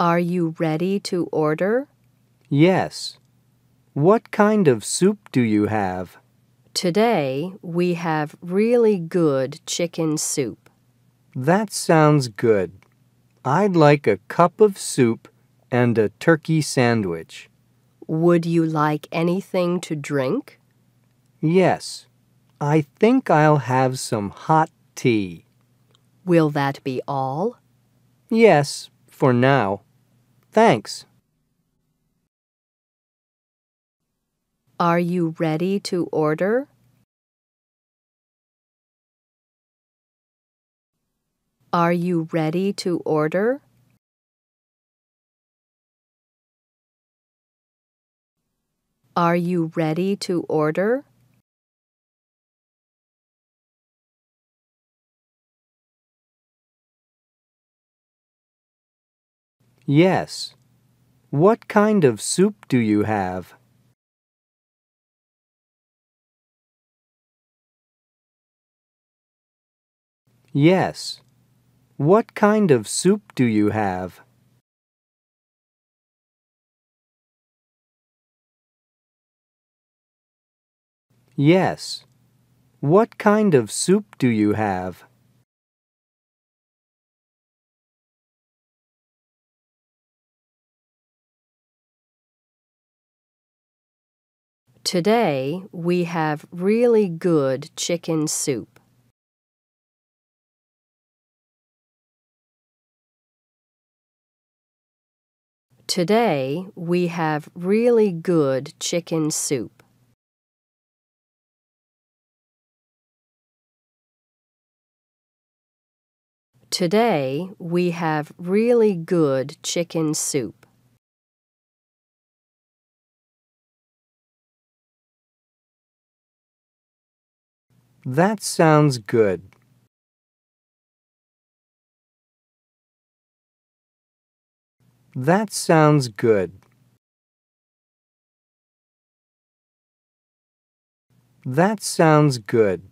Are you ready to order? Yes. What kind of soup do you have? Today, we have really good chicken soup. That sounds good. I'd like a cup of soup and a turkey sandwich. Would you like anything to drink? Yes. I think I'll have some hot tea. Will that be all? Yes for now. Thanks. Are you ready to order? Are you ready to order? Are you ready to order? Yes. What kind of soup do you have? Yes. What kind of soup do you have? Yes. What kind of soup do you have? Today, we have really good chicken soup. Today, we have really good chicken soup. Today, we have really good chicken soup. That sounds good. That sounds good. That sounds good.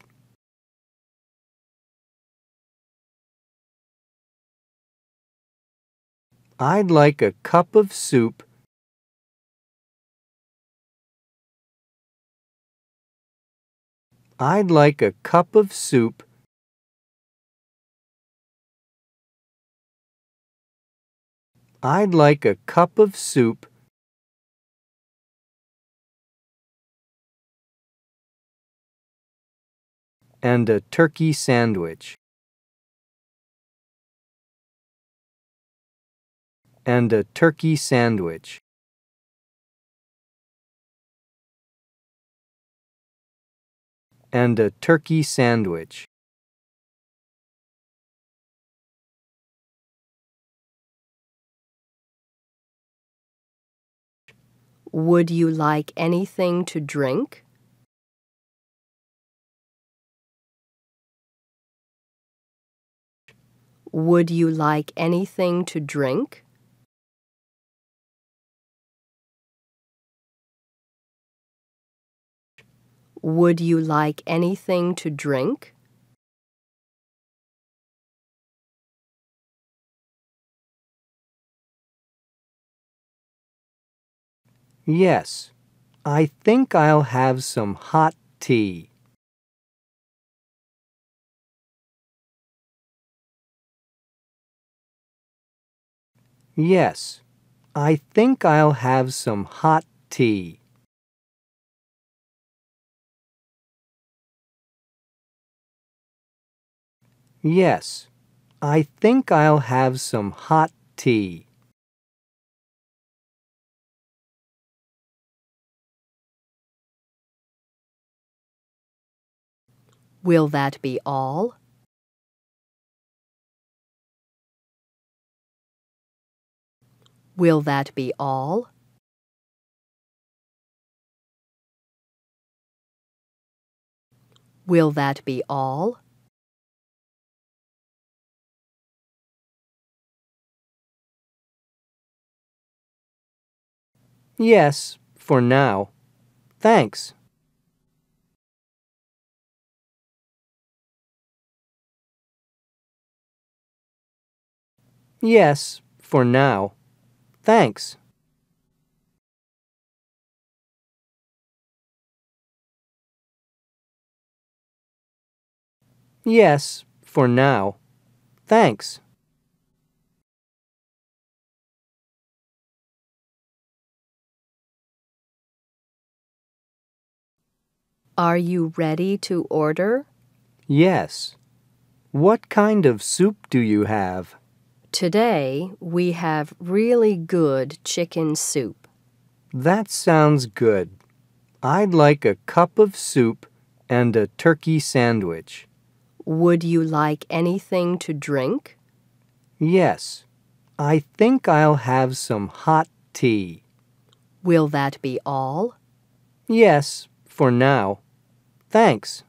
I'd like a cup of soup I'd like a cup of soup. I'd like a cup of soup. And a turkey sandwich. And a turkey sandwich. and a turkey sandwich. Would you like anything to drink? Would you like anything to drink? Would you like anything to drink? Yes, I think I'll have some hot tea. Yes, I think I'll have some hot tea. Yes, I think I'll have some hot tea. Will that be all? Will that be all? Will that be all? Yes, for now. Thanks. Yes, for now. Thanks. Yes, for now. Thanks. Are you ready to order? Yes. What kind of soup do you have? Today, we have really good chicken soup. That sounds good. I'd like a cup of soup and a turkey sandwich. Would you like anything to drink? Yes. I think I'll have some hot tea. Will that be all? Yes, for now. Thanks.